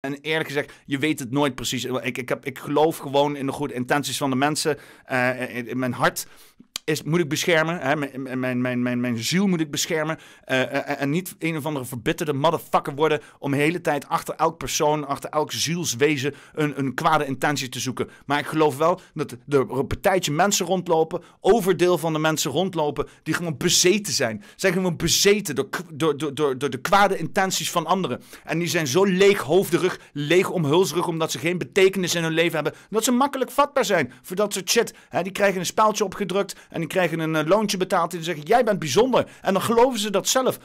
En eerlijk gezegd, je weet het nooit precies. Ik, ik, heb, ik geloof gewoon in de goede intenties van de mensen. Uh, in, mijn hart is, moet ik beschermen. Hè? Mijn, mijn, mijn, mijn, ziel moet ik beschermen. Eh, eh, eh, en niet een of andere verbitterde motherfucker worden. om de hele tijd achter elk persoon, achter elk zielswezen. een, een kwade intentie te zoeken. Maar ik geloof wel dat er een partijtje mensen rondlopen. overdeel van de mensen rondlopen. die gewoon bezeten zijn. Ze Zijn gewoon bezeten door, door, door, door, de kwade intenties van anderen. En die zijn zo leeghoofdig, leeg omhulsrug. omdat ze geen betekenis in hun leven hebben. dat ze makkelijk vatbaar zijn voor dat soort shit. Hè? Die krijgen een speldje opgedrukt. En die krijgen een eh, loontje betaald. En ze zeggen jij bent bijzonder. En dan geloven ze dat zelf.